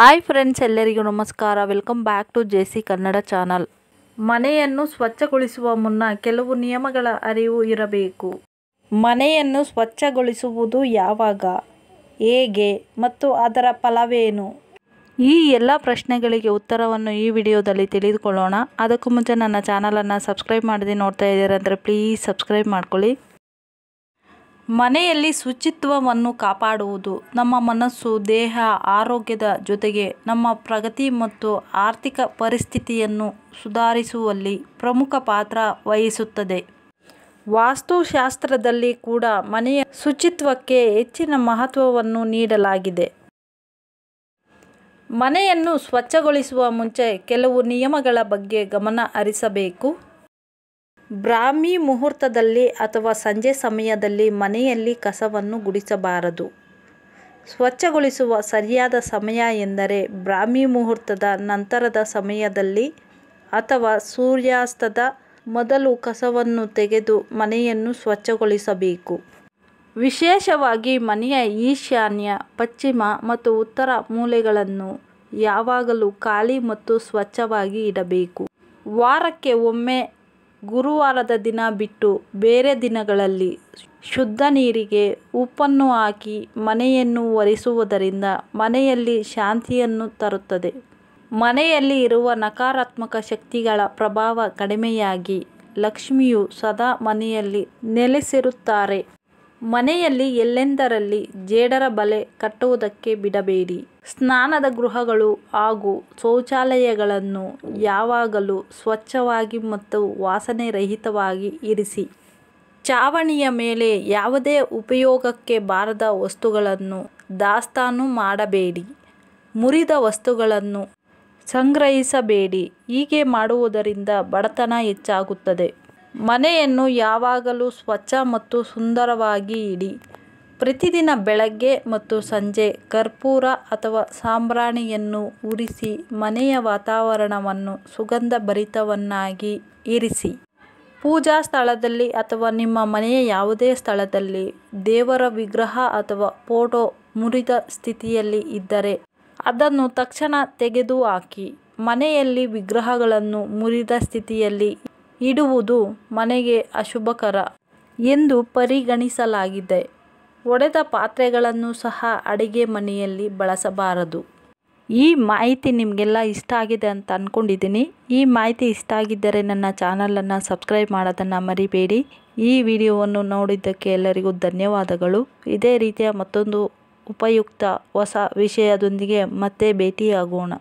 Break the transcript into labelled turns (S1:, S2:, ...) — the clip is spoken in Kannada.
S1: ಹಾಯ್ ಫ್ರೆಂಡ್ಸ್ ಎಲ್ಲರಿಗೂ ನಮಸ್ಕಾರ welcome back to J C Kannada channel ಮನೆಯನ್ನು ಸ್ವಚ್ಛಗೊಳಿಸುವ ಮುನ್ನ ಕೆಲವು ನಿಯಮಗಳ ಅರಿವು ಇರಬೇಕು ಮನೆಯನ್ನು ಸ್ವಚ್ಛಗೊಳಿಸುವುದು ಯಾವಾಗ ಹೇಗೆ ಮತ್ತು ಅದರ ಫಲವೇನು ಈ ಎಲ್ಲ ಪ್ರಶ್ನೆಗಳಿಗೆ ಉತ್ತರವನ್ನು ಈ ವಿಡಿಯೋದಲ್ಲಿ ತಿಳಿದುಕೊಳ್ಳೋಣ ಅದಕ್ಕೂ ಮುಂಚೆ ನನ್ನ ಚಾನಲನ್ನು ಸಬ್ಸ್ಕ್ರೈಬ್ ಮಾಡಿದೆ ನೋಡ್ತಾ ಇದ್ದೀರಂದರೆ ಪ್ಲೀಸ್ ಸಬ್ಸ್ಕ್ರೈಬ್ ಮಾಡ್ಕೊಳ್ಳಿ ಮನೆಯಲ್ಲಿ ಶುಚಿತ್ವವನ್ನು ಕಾಪಾಡುವುದು ನಮ್ಮ ಮನಸ್ಸು ದೇಹ ಆರೋಗ್ಯದ ಜೊತೆಗೆ ನಮ್ಮ ಪ್ರಗತಿ ಮತ್ತು ಆರ್ಥಿಕ ಪರಿಸ್ಥಿತಿಯನ್ನು ಸುಧಾರಿಸುವಲ್ಲಿ ಪ್ರಮುಖ ಪಾತ್ರ ವಹಿಸುತ್ತದೆ ವಾಸ್ತುಶಾಸ್ತ್ರದಲ್ಲಿ ಕೂಡ ಮನೆಯ ಶುಚಿತ್ವಕ್ಕೆ ಹೆಚ್ಚಿನ ಮಹತ್ವವನ್ನು ನೀಡಲಾಗಿದೆ ಮನೆಯನ್ನು ಸ್ವಚ್ಛಗೊಳಿಸುವ ಮುಂಚೆ ಕೆಲವು ನಿಯಮಗಳ ಬಗ್ಗೆ ಗಮನ ಹರಿಸಬೇಕು ಬ್ರಾಹ್ಮಿ ಮುಹೂರ್ತದಲ್ಲಿ ಅಥವಾ ಸಂಜೆ ಸಮಯದಲ್ಲಿ ಮನೆಯಲ್ಲಿ ಕಸವನ್ನು ಗುಡಿಸಬಾರದು ಸ್ವಚ್ಛಗೊಳಿಸುವ ಸರಿಯಾದ ಸಮಯ ಎಂದರೆ ಬ್ರಾಹ್ಮಿ ಮುಹೂರ್ತದ ನಂತರದ ಸಮಯದಲ್ಲಿ ಅಥವಾ ಸೂರ್ಯಾಸ್ತದ ಮೊದಲು ಕಸವನ್ನು ತೆಗೆದು ಮನೆಯನ್ನು ಸ್ವಚ್ಛಗೊಳಿಸಬೇಕು ವಿಶೇಷವಾಗಿ ಮನೆಯ ಈಶಾನ್ಯ ಪಶ್ಚಿಮ ಮತ್ತು ಉತ್ತರ ಮೂಲೆಗಳನ್ನು ಯಾವಾಗಲೂ ಖಾಲಿ ಮತ್ತು ಸ್ವಚ್ಛವಾಗಿ ಇಡಬೇಕು ವಾರಕ್ಕೆ ಒಮ್ಮೆ ಗುರುವಾರದ ದಿನ ಬಿಟ್ಟು ಬೇರೆ ದಿನಗಳಲ್ಲಿ ಶುದ್ಧ ನೀರಿಗೆ ಉಪ್ಪನ್ನು ಹಾಕಿ ಮನೆಯನ್ನು ಒರೆಸುವುದರಿಂದ ಮನೆಯಲ್ಲಿ ಶಾಂತಿಯನ್ನು ತರುತ್ತದೆ ಮನೆಯಲ್ಲಿ ಇರುವ ನಕಾರಾತ್ಮಕ ಶಕ್ತಿಗಳ ಪ್ರಭಾವ ಕಡಿಮೆಯಾಗಿ ಲಕ್ಷ್ಮಿಯು ಸದಾ ಮನೆಯಲ್ಲಿ ನೆಲೆಸಿರುತ್ತಾರೆ ಮನೆಯಲ್ಲಿ ಎಲ್ಲೆಂದರಲ್ಲಿ ಜೇಡರ ಬಲೆ ಕಟ್ಟುವುದಕ್ಕೆ ಬಿಡಬೇಡಿ. ಸ್ನಾನದ ಗೃಹಗಳು ಹಾಗೂ ಶೌಚಾಲಯಗಳನ್ನು ಯಾವಾಗಲೂ ಸ್ವಚ್ಛವಾಗಿ ಮತ್ತು ವಾಸನೆ ರಹಿತವಾಗಿ ಇರಿಸಿ. ಚಾವಣಿಯ ಮೇಲೆ ಯಾವುದೇ ಉಪಯೋಗಕ್ಕೆ ಬಾರದ ವಸ್ತುಗಳನ್ನು ದಾಸ್ತಾನು ಮಾಡಬೇಡಿ. ಮುರಿದ ವಸ್ತುಗಳನ್ನು ಸಂಗ್ರಹಿಸಬೇಡಿ. ಹೀಗೆ ಮಾಡುವುದರಿಂದ ಬಡತನ ಹೆಚ್ಚಾಗುತ್ತದೆ. ಮನೆಯನ್ನು ಯಾವಾಗಲೂ ಸ್ವಚ್ಛ ಮತ್ತು ಸುಂದರವಾಗಿ ಇಡಿ ಪ್ರತಿದಿನ ಬೆಳಗ್ಗೆ ಮತ್ತು ಸಂಜೆ ಕರ್ಪೂರ ಅಥವಾ ಸಾಂಬ್ರಾಣಿಯನ್ನು ಉರಿಸಿ ಮನೆಯ ವಾತಾವರಣವನ್ನು ಸುಗಂಧಭರಿತವನ್ನಾಗಿ ಇರಿಸಿ ಪೂಜಾ ಸ್ಥಳದಲ್ಲಿ ಅಥವಾ ನಿಮ್ಮ ಮನೆಯ ಯಾವುದೇ ಸ್ಥಳದಲ್ಲಿ ದೇವರ ವಿಗ್ರಹ ಅಥವಾ ಫೋಟೋ ಮುರಿದ ಸ್ಥಿತಿಯಲ್ಲಿ ಇದ್ದರೆ ಅದನ್ನು ತಕ್ಷಣ ತೆಗೆದು ಹಾಕಿ ಮನೆಯಲ್ಲಿ ವಿಗ್ರಹಗಳನ್ನು ಮುರಿದ ಸ್ಥಿತಿಯಲ್ಲಿ ಇಡುವುದು ಮನೆಗೆ ಅಶುಭಕರ ಎಂದು ಪರಿಗಣಿಸಲಾಗಿದೆ. ಒಡೆದ ಪಾತ್ರೆಗಳನ್ನು ಸಹ ಅಡಿಗೆ ಮನೆಯಲ್ಲಿ ಬಳಸಬಾರದು. ಈ ಮಾಹಿತಿ ನಿಮಗೆಲ್ಲ ಇಷ್ಟ ಆಗಿದೆ ಅಂತ ಅಂದ್ಕೊಂಡಿದ್ದೀನಿ. ಈ ಮಾಹಿತಿ ಇಷ್ಟ ಆಗಿದ್ದರೆ ನನ್ನ ಚಾನಲನ್ನು ಸಬ್ಸ್ಕ್ರೈಬ್ ಮಾಡೋದನ್ನು ಮರಿಬೇಡಿ. ಈ ವಿಡಿಯೋವನ್ನು ನೋಡಿದ್ದಕ್ಕೆ ಎಲ್ಲರಿಗೂ ಧನ್ಯವಾದಗಳು. ಇದೇ ರೀತಿಯ ಮತ್ತೊಂದು ಉಪಯುಕ್ತ ಹೊಸ ವಿಷಯದೊಂದಿಗೆ ಮತ್ತೆ ಭೇಟಿಯಾಗೋಣ.